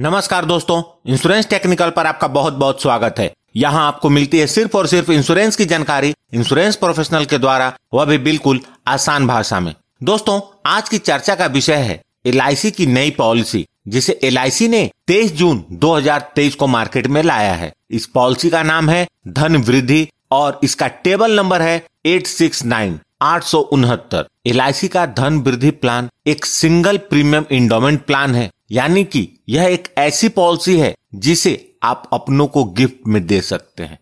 नमस्कार दोस्तों insurance technical पर आपका बहुत बहुत स्वागत है यहाँ आपको मिलती है सिर्फ और सिर्फ इंश्योरेंस की जानकारी इंश्योरेंस प्रोफेशनल के द्वारा वह भी बिल्कुल आसान भाषा में दोस्तों आज की चर्चा का विषय है एल की नई पॉलिसी जिसे एल ने 23 जून 2023 को मार्केट में लाया है इस पॉलिसी का नाम है धन वृद्धि और इसका टेबल नंबर है एट सिक्स नाइन आठ सौ उनहत्तर एल का धन वृद्धि प्लान एक सिंगल प्रीमियम इंडोमेंट प्लान है यानी कि यह एक ऐसी पॉलिसी है जिसे आप अपनों को गिफ्ट में दे सकते हैं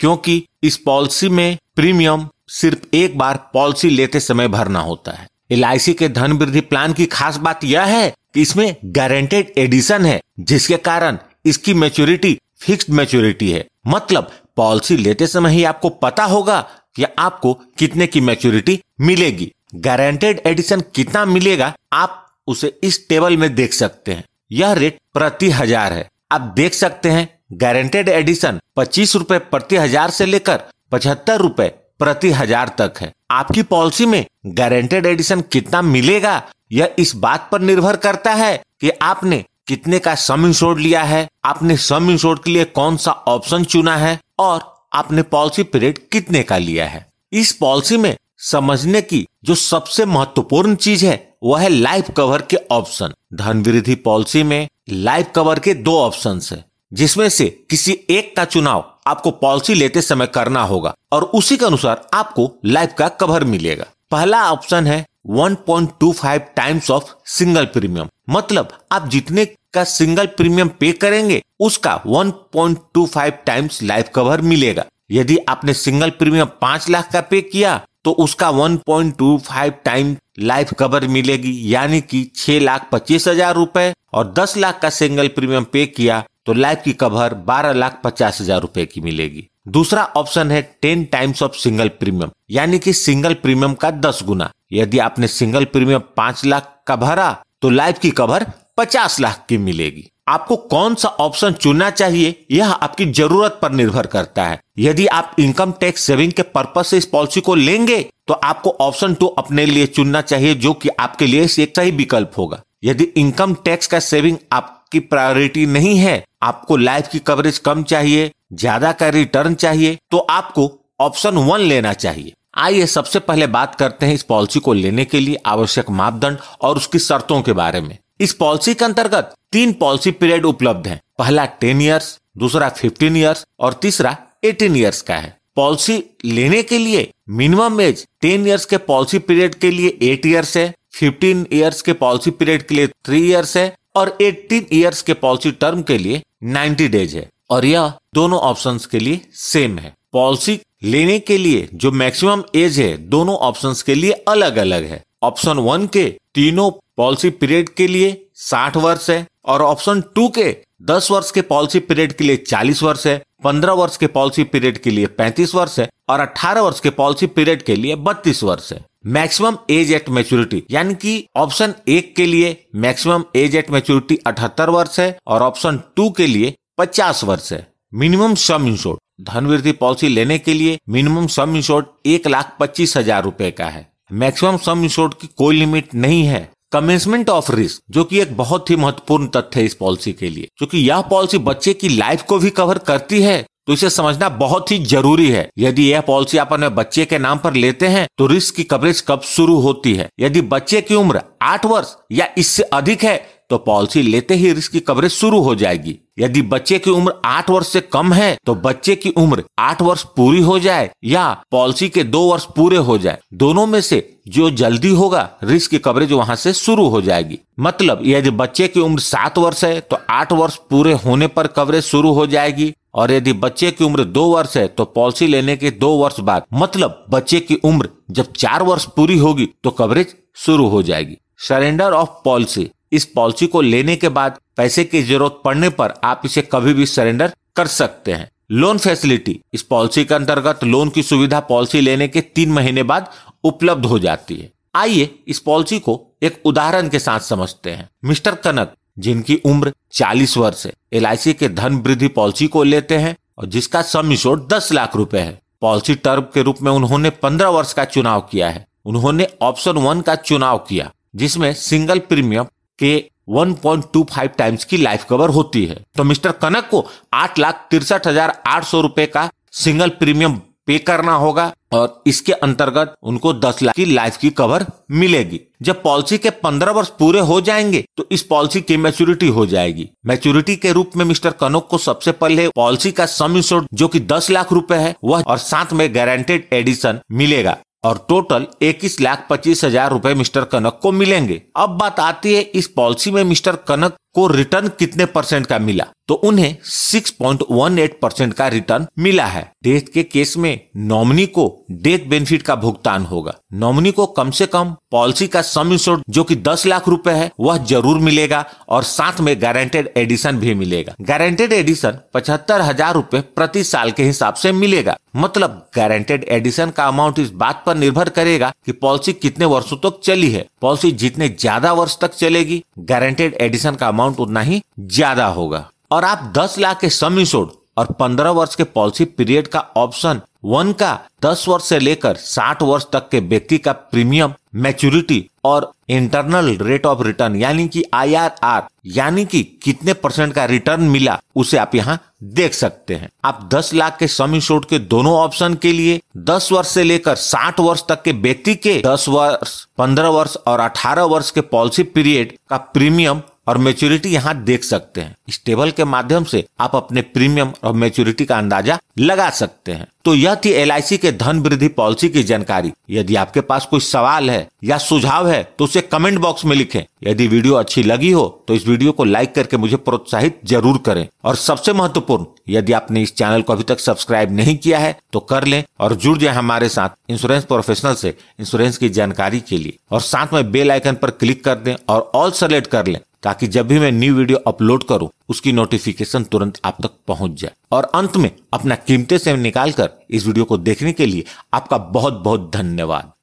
क्योंकि इस पॉलिसी में प्रीमियम सिर्फ एक बार पॉलिसी लेते समय भरना होता है एल के धन वृद्धि प्लान की खास बात यह है कि इसमें गारंटेड एडिशन है जिसके कारण इसकी मेच्योरिटी फिक्स्ड मेच्योरिटी है मतलब पॉलिसी लेते समय ही आपको पता होगा कि आपको कितने की मेच्योरिटी मिलेगी गारंटेड एडिशन कितना मिलेगा आप उसे इस टेबल में देख सकते हैं यह रेट प्रति हजार है आप देख सकते हैं गारंटेड एडिशन पच्चीस रूपए प्रति हजार से लेकर पचहत्तर रूपए प्रति हजार तक है आपकी पॉलिसी में गारंटेड एडिशन कितना मिलेगा यह इस बात पर निर्भर करता है कि आपने कितने का सम इंश्योर्ड लिया है आपने सम इंश्योर्ड के लिए कौन सा ऑप्शन चुना है और आपने पॉलिसी पीरियड कितने का लिया है इस पॉलिसी में समझने की जो सबसे महत्वपूर्ण चीज है वह है लाइफ कवर के ऑप्शन धन वृद्धि पॉलिसी में लाइफ कवर के दो ऑप्शन है जिसमें से किसी एक का चुनाव आपको पॉलिसी लेते समय करना होगा और उसी के अनुसार आपको लाइफ का कवर मिलेगा पहला ऑप्शन है 1.25 टाइम्स ऑफ सिंगल प्रीमियम मतलब आप जितने का सिंगल प्रीमियम पे करेंगे उसका 1.25 टाइम्स लाइफ कवर मिलेगा यदि आपने सिंगल प्रीमियम पांच लाख का पे किया तो उसका 1.25 टाइम लाइफ कवर मिलेगी यानी कि छह लाख पच्चीस हजार रूपए और दस लाख का सिंगल प्रीमियम पे किया तो लाइफ की कवर बारह लाख पचास हजार रूपए की मिलेगी दूसरा ऑप्शन है ten times of single premium यानी कि सिंगल प्रीमियम का दस गुना यदि आपने सिंगल प्रीमियम पांच लाख का भरा तो लाइफ की कवर पचास लाख की मिलेगी आपको कौन सा ऑप्शन चुनना चाहिए यह आपकी जरूरत पर निर्भर करता है यदि आप इनकम टैक्स सेविंग के पर्पज से इस पॉलिसी को लेंगे तो आपको ऑप्शन टू अपने लिए चुनना चाहिए जो कि आपके लिए एक सही विकल्प होगा यदि इनकम टैक्स का सेविंग आपकी प्रायोरिटी नहीं है आपको लाइफ की कवरेज कम चाहिए ज्यादा का रिटर्न चाहिए तो आपको ऑप्शन वन लेना चाहिए आइए सबसे पहले बात करते हैं इस पॉलिसी को लेने के लिए आवश्यक मापदंड और उसकी शर्तों के बारे में इस पॉलिसी के अंतर्गत तीन पॉलिसी पीरियड उपलब्ध है पहला टेन ईयर्स दूसरा फिफ्टीन ईयर्स और तीसरा एटीन ईयर्स का है पॉलिसी लेने के लिए मिनिमम एज टेन ईयर्स के पॉलिसी पीरियड के लिए एट ईयर्स है फिफ्टीन ईयर्स के पॉलिसी पीरियड के लिए थ्री ईयर्स है और एट्टीन ईयर्स के पॉलिसी टर्म के लिए नाइन्टी डेज है और यह दोनों ऑप्शंस के लिए सेम है पॉलिसी लेने के लिए जो मैक्सिमम एज है दोनों ऑप्शंस के लिए अलग अलग है ऑप्शन वन के तीनों पॉलिसी पीरियड के लिए साठ वर्ष है और ऑप्शन टू के दस वर्ष के पॉलिसी पीरियड के लिए चालीस वर्ष है पंद्रह वर्ष के पॉलिसी पीरियड के लिए पैंतीस वर्ष है और अठारह वर्ष के पॉलिसी पीरियड के लिए बत्तीस वर्ष है मैक्सिमम एज एट मेच्योरिटी यानी कि ऑप्शन एक के लिए मैक्सिमम एज एट मेच्योरिटी अठहत्तर वर्ष है और ऑप्शन टू के लिए पचास वर्ष है मिनिमम सम इंश्योर्ड धन वृद्धि पॉलिसी लेने के लिए मिनिमम सम इंश्योर्ड एक लाख पच्चीस हजार रूपए का है मैक्सिमम सम इंश्योर्ड की कोई लिमिट नहीं है कमेंसमेंट ऑफ रिस्क जो कि एक बहुत ही महत्वपूर्ण तथ्य है इस पॉलिसी के लिए क्योंकि यह पॉलिसी बच्चे की लाइफ को भी कवर करती है तो इसे समझना बहुत ही जरूरी है यदि यह पॉलिसी अपन बच्चे के नाम पर लेते हैं तो रिस्क की कवरेज कब शुरू होती है यदि बच्चे की उम्र आठ वर्ष या इससे अधिक है तो पॉलिसी लेते ही रिस्क की कवरेज शुरू हो जाएगी यदि बच्चे की उम्र आठ वर्ष से कम है तो बच्चे की उम्र आठ वर्ष पूरी हो जाए या पॉलिसी के दो वर्ष पूरे हो जाए दोनों में से जो जल्दी होगा रिस्क की कवरेज वहां से शुरू हो जाएगी मतलब यदि बच्चे की उम्र सात वर्ष है तो आठ वर्ष पूरे होने पर कवरेज शुरू हो जाएगी और यदि बच्चे की उम्र दो वर्ष है तो पॉलिसी लेने के दो वर्ष बाद मतलब बच्चे की उम्र जब चार वर्ष पूरी होगी तो कवरेज शुरू हो जाएगी सरेंडर ऑफ पॉलिसी इस पॉलिसी को लेने के बाद पैसे की जरूरत पड़ने पर आप इसे कभी भी सरेंडर कर सकते हैं लोन फैसिलिटी इस पॉलिसी के अंतर्गत लोन की सुविधा पॉलिसी लेने के तीन महीने बाद उपलब्ध हो जाती है आइए इस पॉलिसी को एक उदाहरण के साथ समझते हैं मिस्टर कनक जिनकी उम्र 40 वर्ष है एल के धन वृद्धि पॉलिसी को लेते हैं और जिसका सम इशोर दस लाख रुपए है पॉलिसी टर्म के रूप में उन्होंने पंद्रह वर्ष का चुनाव किया है उन्होंने ऑप्शन वन का चुनाव किया जिसमें सिंगल प्रीमियम के 1.25 टाइम्स की लाइफ कवर होती है तो मिस्टर कनक को आठ लाख तिरसठ हजार आठ सौ रूपए का सिंगल प्रीमियम पे करना होगा और इसके अंतर्गत उनको 10 लाख की लाइफ की कवर मिलेगी जब पॉलिसी के 15 वर्ष पूरे हो जाएंगे तो इस पॉलिसी की मैच्योरिटी हो जाएगी मैच्योरिटी के रूप में मिस्टर कनोक को सबसे पहले पॉलिसी का सम इंश्योर जो कि 10 लाख रुपए है वह और साथ में गारंटेड एडिशन मिलेगा और टोटल इक्कीस लाख पच्चीस हजार रूपए मिस्टर कनक को मिलेंगे अब बात आती है इस पॉलिसी में मिस्टर कनक को रिटर्न कितने परसेंट का मिला तो उन्हें 6.18 परसेंट का रिटर्न मिला है डेथ के केस में नॉमिनी को डेथ बेनिफिट का भुगतान होगा नॉमिनी को कम से कम पॉलिसी का सम इंश्योर जो कि 10 लाख रुपए है वह जरूर मिलेगा और साथ में गारंटेड एडिशन भी मिलेगा गारंटेड एडिशन पचहत्तर हजार रूपए प्रति साल के हिसाब से मिलेगा मतलब गारंटेड एडिशन का अमाउंट इस बात पर निर्भर करेगा कि पॉलिसी कितने वर्षों तक तो चली है पॉलिसी जितने ज्यादा वर्ष तक चलेगी गारंटेड एडिशन का अमाउंट अमाउंट उतना ही ज्यादा होगा और आप 10 लाख के सम इंश्योर्ड और 15 वर्ष के पॉलिसी पीरियड का ऑप्शन वन का 10 वर्ष से लेकर 60 वर्ष तक के व्यक्ति का प्रीमियम मैच्योरिटी और इंटरनल रेट ऑफ रिटर्न यानी कि आईआरआर यानी कि कितने परसेंट का रिटर्न मिला उसे आप यहाँ देख सकते हैं आप 10 लाख के सम इंश्योर्ड के दोनों ऑप्शन के लिए 10 वर्ष से लेकर 60 वर्ष तक के व्यक्ति के 10 वर्ष 15 वर्ष और 18 वर्ष के पॉलिसी पीरियड का प्रीमियम और मेच्योरिटी यहाँ देख सकते हैं इस टेबल के माध्यम से आप अपने प्रीमियम और मेच्योरिटी का अंदाजा लगा सकते हैं तो यह थी एल के धन वृद्धि पॉलिसी की जानकारी यदि आपके पास कोई सवाल है या सुझाव है तो उसे कमेंट बॉक्स में लिखें यदि वीडियो अच्छी लगी हो तो इस वीडियो को लाइक करके मुझे प्रोत्साहित जरूर करें और सबसे महत्वपूर्ण यदि आपने इस चैनल को अभी तक सब्सक्राइब नहीं किया है तो कर लें और जुड़ जाए हमारे साथ इंश्योरेंस प्रोफेशनल से इंश्योरेंस की जानकारी के लिए और साथ में बेल आइकन पर क्लिक कर दें और ऑल सेलेक्ट कर लें ताकि जब भी मैं न्यू वीडियो अपलोड करूं उसकी नोटिफिकेशन तुरंत आप तक पहुंच जाए और अंत में अपना कीमते से निकाल कर इस वीडियो को देखने के लिए आपका बहुत बहुत धन्यवाद